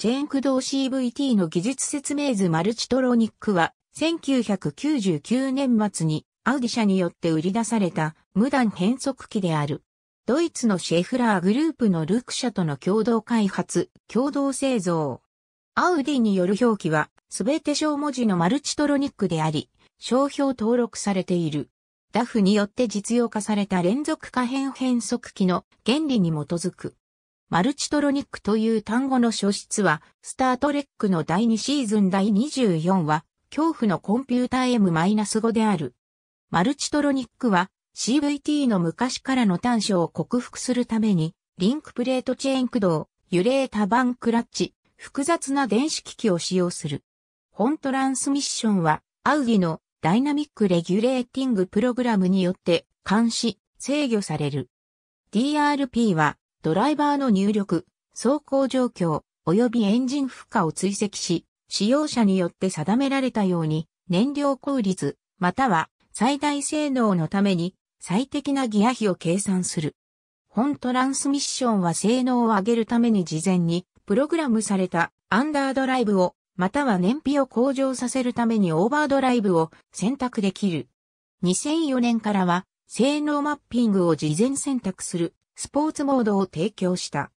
チェーン駆動 CVT の技術説明図マルチトロニックは、1999年末にアウディ社によって売り出された無断変速機である。ドイツのシェフラーグループのルク社との共同開発、共同製造。アウディによる表記は、すべて小文字のマルチトロニックであり、商標登録されている。ダフによって実用化された連続可変変速機の原理に基づく。マルチトロニックという単語の書出は、スタートレックの第2シーズン第24話、恐怖のコンピュータ M-5 である。マルチトロニックは、CVT の昔からの短所を克服するために、リンクプレートチェーン駆動、揺れ多板クラッチ、複雑な電子機器を使用する。本トランスミッションは、アウディのダイナミックレギュレーティングプログラムによって監視、制御される。DRP はドライバーの入力、走行状況、及びエンジン負荷を追跡し、使用者によって定められたように、燃料効率、または最大性能のために最適なギア比を計算する。本トランスミッションは性能を上げるために事前にプログラムされたアンダードライブをまたは燃費を向上させるためにオーバードライブを選択できる。2004年からは性能マッピングを事前選択するスポーツモードを提供した。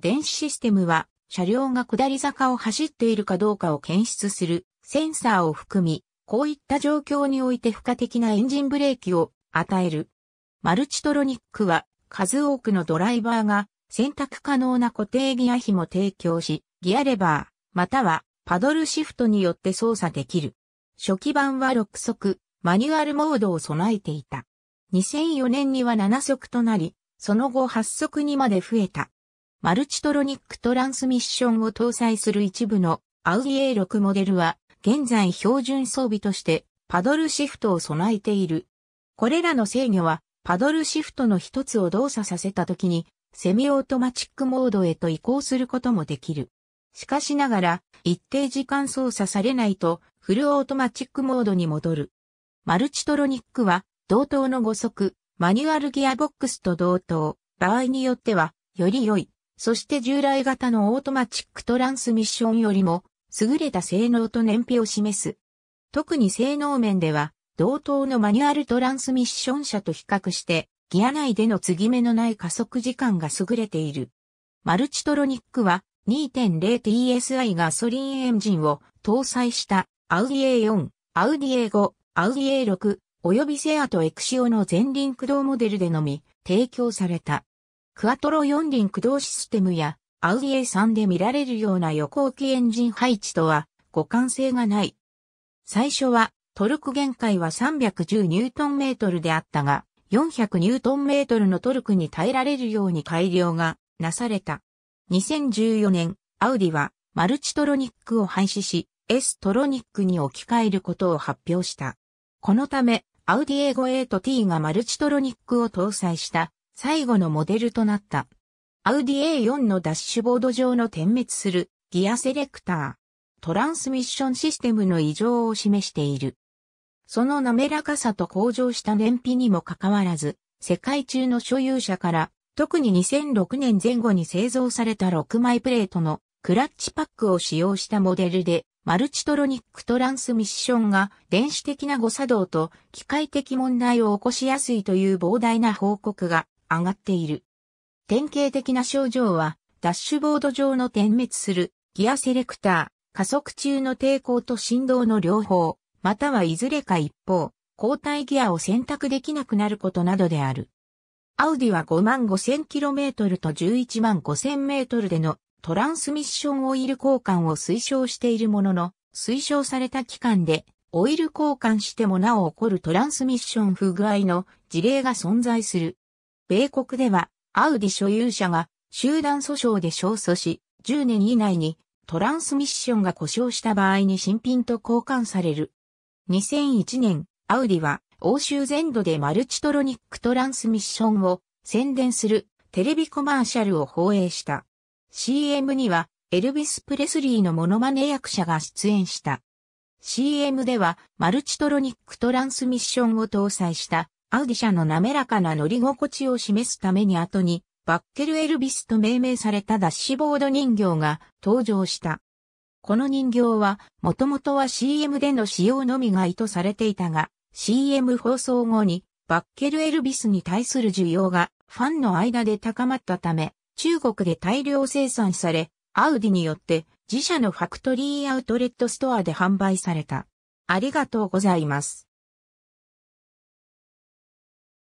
電子システムは、車両が下り坂を走っているかどうかを検出するセンサーを含み、こういった状況において付加的なエンジンブレーキを与える。マルチトロニックは、数多くのドライバーが選択可能な固定ギア比も提供し、ギアレバー、またはパドルシフトによって操作できる。初期版は6速、マニュアルモードを備えていた。2004年には7速となり、その後発足にまで増えた。マルチトロニックトランスミッションを搭載する一部のアウディ A6 モデルは現在標準装備としてパドルシフトを備えている。これらの制御はパドルシフトの一つを動作させた時にセミオートマチックモードへと移行することもできる。しかしながら一定時間操作されないとフルオートマチックモードに戻る。マルチトロニックは同等の5速、マニュアルギアボックスと同等、場合によっては、より良い、そして従来型のオートマチックトランスミッションよりも、優れた性能と燃費を示す。特に性能面では、同等のマニュアルトランスミッション車と比較して、ギア内での継ぎ目のない加速時間が優れている。マルチトロニックは 2.0TSI ガソリンエンジンを搭載したアウディ A4、アウディ A5、アウディ A6、及びセアとエクシオの前輪駆動モデルでのみ提供された。クアトロ4輪駆動システムやアウディ A3 で見られるような横置きエンジン配置とは互換性がない。最初はトルク限界は 310Nm であったが 400Nm のトルクに耐えられるように改良がなされた。2014年、アウディはマルチトロニックを廃止し、S トロニックに置き換えることを発表した。このため、アウディ A5A と T がマルチトロニックを搭載した最後のモデルとなった。アウディ A4 のダッシュボード上の点滅するギアセレクター、トランスミッションシステムの異常を示している。その滑らかさと向上した燃費にもかかわらず、世界中の所有者から特に2006年前後に製造された6枚プレートのクラッチパックを使用したモデルでマルチトロニックトランスミッションが電子的な誤作動と機械的問題を起こしやすいという膨大な報告が上がっている。典型的な症状は、ダッシュボード上の点滅するギアセレクター、加速中の抵抗と振動の両方、またはいずれか一方、交代ギアを選択できなくなることなどである。アウディは 55,000km と 115,000m でのトランスミッションオイル交換を推奨しているものの、推奨された期間でオイル交換してもなお起こるトランスミッション不具合の事例が存在する。米国ではアウディ所有者が集団訴訟で勝訴し、10年以内にトランスミッションが故障した場合に新品と交換される。2001年、アウディは欧州全土でマルチトロニックトランスミッションを宣伝するテレビコマーシャルを放映した。CM には、エルビス・プレスリーのモノマネ役者が出演した。CM では、マルチトロニックトランスミッションを搭載した、アウディ社の滑らかな乗り心地を示すために後に、バッケル・エルビスと命名されたダッシュボード人形が登場した。この人形は、もともとは CM での使用のみが意図されていたが、CM 放送後に、バッケル・エルビスに対する需要がファンの間で高まったため、中国で大量生産され、アウディによって自社のファクトリーアウトレットストアで販売された。ありがとうございます。